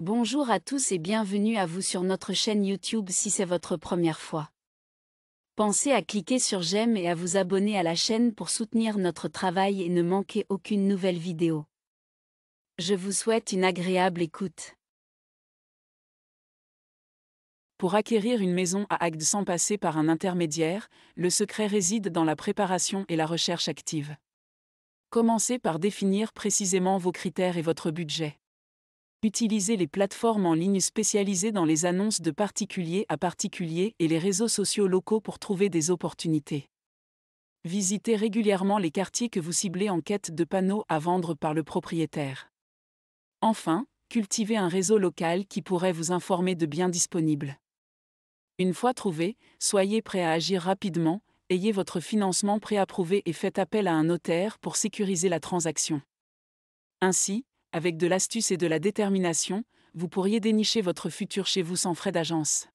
Bonjour à tous et bienvenue à vous sur notre chaîne YouTube si c'est votre première fois. Pensez à cliquer sur j'aime et à vous abonner à la chaîne pour soutenir notre travail et ne manquer aucune nouvelle vidéo. Je vous souhaite une agréable écoute. Pour acquérir une maison à Agde sans passer par un intermédiaire, le secret réside dans la préparation et la recherche active. Commencez par définir précisément vos critères et votre budget. Utilisez les plateformes en ligne spécialisées dans les annonces de particulier à particulier et les réseaux sociaux locaux pour trouver des opportunités. Visitez régulièrement les quartiers que vous ciblez en quête de panneaux à vendre par le propriétaire. Enfin, cultivez un réseau local qui pourrait vous informer de biens disponibles. Une fois trouvé, soyez prêt à agir rapidement, ayez votre financement préapprouvé et faites appel à un notaire pour sécuriser la transaction. Ainsi, avec de l'astuce et de la détermination, vous pourriez dénicher votre futur chez vous sans frais d'agence.